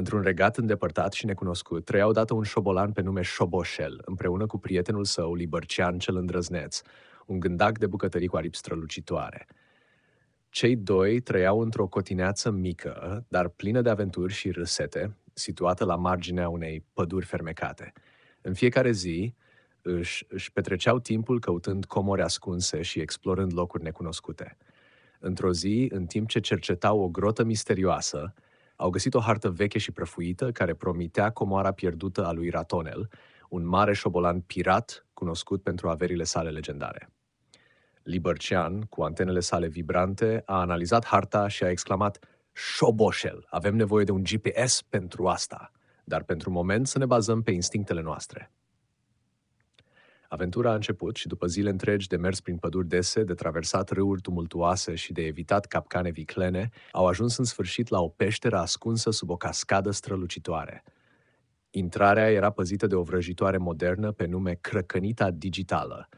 Într-un regat îndepărtat și necunoscut, trăia odată un șobolan pe nume Șoboșel, împreună cu prietenul său, Libărcean cel îndrăzneț, un gândac de bucătării cu aripi strălucitoare. Cei doi trăiau într-o cotineață mică, dar plină de aventuri și râsete, situată la marginea unei păduri fermecate. În fiecare zi își, își petreceau timpul căutând comori ascunse și explorând locuri necunoscute. Într-o zi, în timp ce cercetau o grotă misterioasă, au găsit o hartă veche și prăfuită care promitea comoara pierdută a lui Ratonel, un mare șobolan pirat cunoscut pentru averile sale legendare. Libercian, cu antenele sale vibrante, a analizat harta și a exclamat Șoboșel, avem nevoie de un GPS pentru asta, dar pentru moment să ne bazăm pe instinctele noastre. Aventura a început și după zile întregi de mers prin păduri dese, de traversat râuri tumultuoase și de evitat capcane viclene, au ajuns în sfârșit la o peșteră ascunsă sub o cascadă strălucitoare. Intrarea era păzită de o vrăjitoare modernă pe nume Crăcănita Digitală,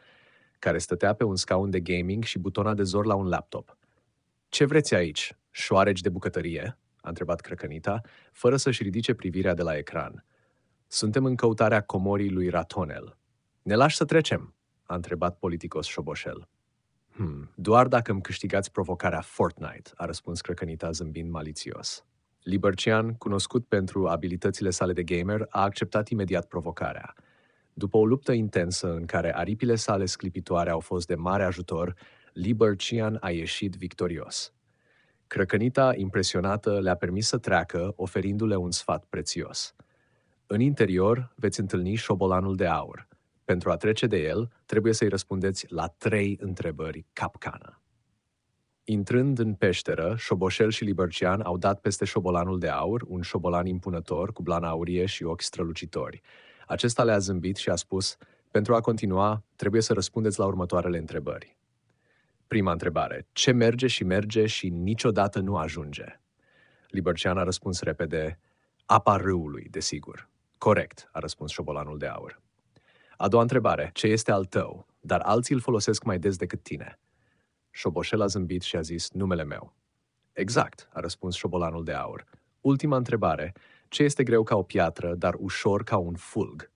care stătea pe un scaun de gaming și butona de zor la un laptop. Ce vreți aici? Șoareci de bucătărie?" a întrebat Crăcănita, fără să-și ridice privirea de la ecran. Suntem în căutarea comorii lui Ratonel," Ne lași să trecem?" a întrebat politicos șoboșel. Hmm, doar dacă îmi câștigați provocarea Fortnite, a răspuns crăcănita zâmbind malițios. Libercian, cunoscut pentru abilitățile sale de gamer, a acceptat imediat provocarea. După o luptă intensă în care aripile sale sclipitoare au fost de mare ajutor, Libercian a ieșit victorios. Crăcănita, impresionată, le-a permis să treacă, oferindu-le un sfat prețios. În interior veți întâlni șobolanul de aur – pentru a trece de el, trebuie să-i răspundeți la trei întrebări capcană. Intrând în peșteră, Șoboșel și Libercian au dat peste șobolanul de aur, un șobolan impunător cu blana aurie și ochi strălucitori. Acesta le-a zâmbit și a spus, pentru a continua, trebuie să răspundeți la următoarele întrebări. Prima întrebare, ce merge și merge și niciodată nu ajunge? Libercian a răspuns repede, apa râului, desigur. Corect, a răspuns șobolanul de aur. A doua întrebare, ce este al tău, dar alții îl folosesc mai des decât tine? Șoboșel a zâmbit și a zis numele meu. Exact, a răspuns șobolanul de aur. Ultima întrebare, ce este greu ca o piatră, dar ușor ca un fulg?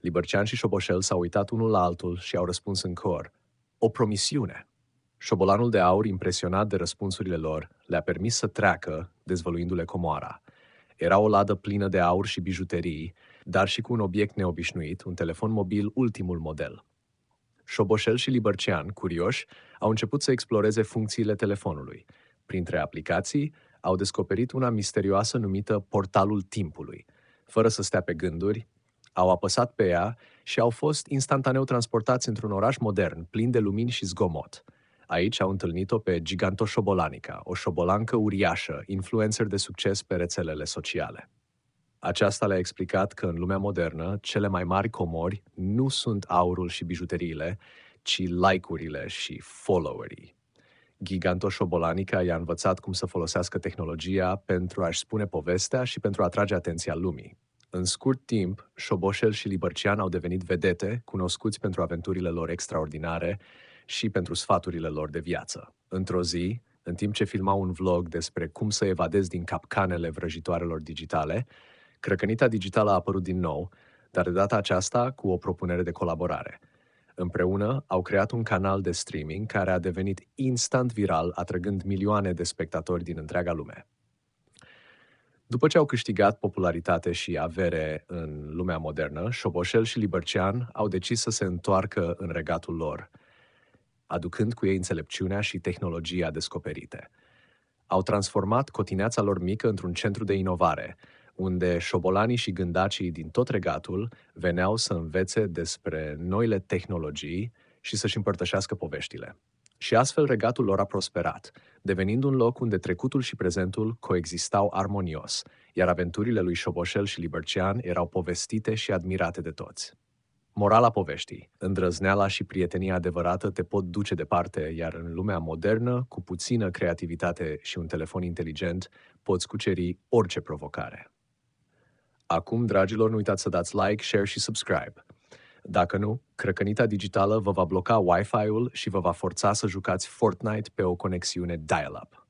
Libercean și Șoboșel s-au uitat unul la altul și au răspuns în cor. O promisiune. Șobolanul de aur, impresionat de răspunsurile lor, le-a permis să treacă, dezvăluindu-le comoara. Era o ladă plină de aur și bijuterii, dar și cu un obiect neobișnuit, un telefon mobil ultimul model. Șoboșel și Libărcean, curioși, au început să exploreze funcțiile telefonului. Printre aplicații, au descoperit una misterioasă numită Portalul Timpului. Fără să stea pe gânduri, au apăsat pe ea și au fost instantaneu transportați într-un oraș modern, plin de lumini și zgomot. Aici au întâlnit-o pe Șobolanica, o șobolancă uriașă, influencer de succes pe rețelele sociale. Aceasta le-a explicat că în lumea modernă cele mai mari comori nu sunt aurul și bijuteriile, ci like-urile și followerii. Giganto Șobolanica i-a învățat cum să folosească tehnologia pentru a-și spune povestea și pentru a atrage atenția lumii. În scurt timp, Șoboșel și Libărcian au devenit vedete, cunoscuți pentru aventurile lor extraordinare și pentru sfaturile lor de viață. Într-o zi, în timp ce filmau un vlog despre cum să evadezi din capcanele vrăjitoarelor digitale, Crăcănita digitală a apărut din nou, dar de data aceasta cu o propunere de colaborare. Împreună au creat un canal de streaming care a devenit instant viral, atrăgând milioane de spectatori din întreaga lume. După ce au câștigat popularitate și avere în lumea modernă, Șoboșel și Libercian au decis să se întoarcă în regatul lor, aducând cu ei înțelepciunea și tehnologia descoperite. Au transformat cotineața lor mică într-un centru de inovare, unde șobolanii și gândacii din tot regatul veneau să învețe despre noile tehnologii și să-și împărtășească poveștile. Și astfel regatul lor a prosperat, devenind un loc unde trecutul și prezentul coexistau armonios, iar aventurile lui Șoboșel și Libercian erau povestite și admirate de toți. Morala poveștii, îndrăzneala și prietenia adevărată te pot duce departe, iar în lumea modernă, cu puțină creativitate și un telefon inteligent, poți cuceri orice provocare. Acum, dragilor, nu uitați să dați like, share și subscribe. Dacă nu, crăcănita digitală vă va bloca Wi-Fi-ul și vă va forța să jucați Fortnite pe o conexiune dial-up.